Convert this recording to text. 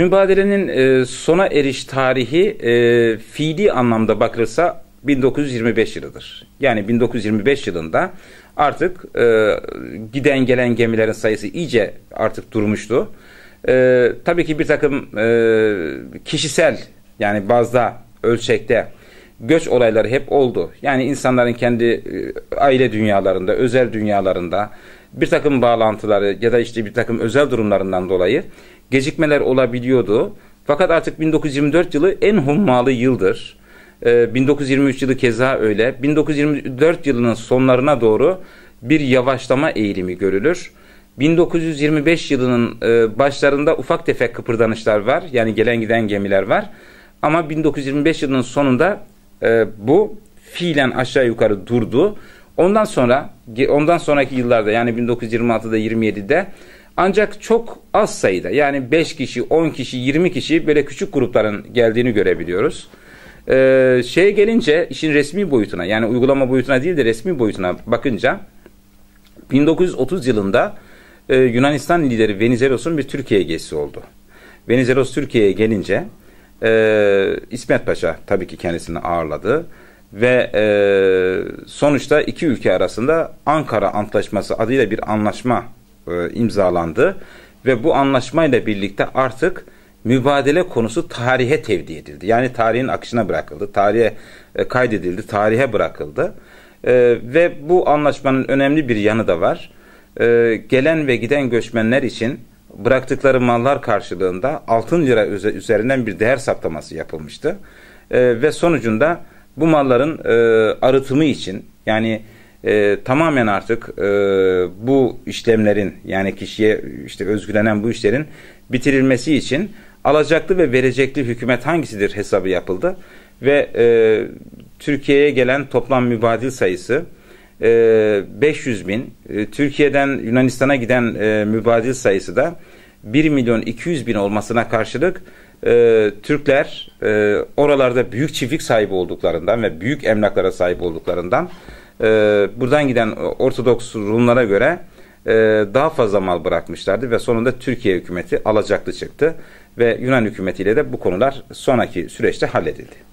Mübadelenin e, sona eriş tarihi e, fiili anlamda bakılırsa 1925 yılıdır. Yani 1925 yılında artık e, giden gelen gemilerin sayısı iyice artık durmuştu. E, tabii ki bir takım e, kişisel yani bazda ölçekte göç olayları hep oldu. Yani insanların kendi e, aile dünyalarında, özel dünyalarında bir takım bağlantıları ya da işte bir takım özel durumlarından dolayı gecikmeler olabiliyordu. Fakat artık 1924 yılı en hummalı yıldır. 1923 ee, yılı keza öyle. 1924 yılının sonlarına doğru bir yavaşlama eğilimi görülür. 1925 yılının e, başlarında ufak tefek kıpırdanışlar var. Yani gelen giden gemiler var. Ama 1925 yılının sonunda e, bu fiilen aşağı yukarı durdu. Ondan sonra ondan sonraki yıllarda yani 1926'da 27'de ancak çok az sayıda yani 5 kişi, 10 kişi, 20 kişi böyle küçük grupların geldiğini görebiliyoruz. Ee, şeye gelince işin resmi boyutuna yani uygulama boyutuna değil de resmi boyutuna bakınca 1930 yılında e, Yunanistan lideri Venizelos'un bir Türkiye gezisi oldu. Venizelos Türkiye'ye gelince e, İsmet Paşa tabii ki kendisini ağırladı ve e, sonuçta iki ülke arasında Ankara Antlaşması adıyla bir anlaşma e, imzalandı ve bu anlaşmayla birlikte artık mübadele konusu tarihe tevdi edildi. Yani tarihin akışına bırakıldı, tarihe e, kaydedildi, tarihe bırakıldı. E, ve bu anlaşmanın önemli bir yanı da var. gelen ve giden göçmenler için bıraktıkları mallar karşılığında altın lira üzerinden bir değer saptaması yapılmıştı. ve sonucunda bu malların arıtımı için yani e, tamamen artık e, bu işlemlerin yani kişiye işte özgülenen bu işlerin bitirilmesi için alacaklı ve verecekli hükümet hangisidir hesabı yapıldı ve e, Türkiye'ye gelen toplam mübadil sayısı e, 500 bin e, Türkiye'den Yunanistan'a giden e, mübadil sayısı da 1 milyon 200 bin olmasına karşılık e, Türkler e, oralarda büyük çiftlik sahibi olduklarından ve büyük emlaklara sahip olduklarından e, buradan giden Ortodoks Rumlara göre e, daha fazla mal bırakmışlardı ve sonunda Türkiye hükümeti alacaklı çıktı ve Yunan hükümetiyle de bu konular sonraki süreçte halledildi.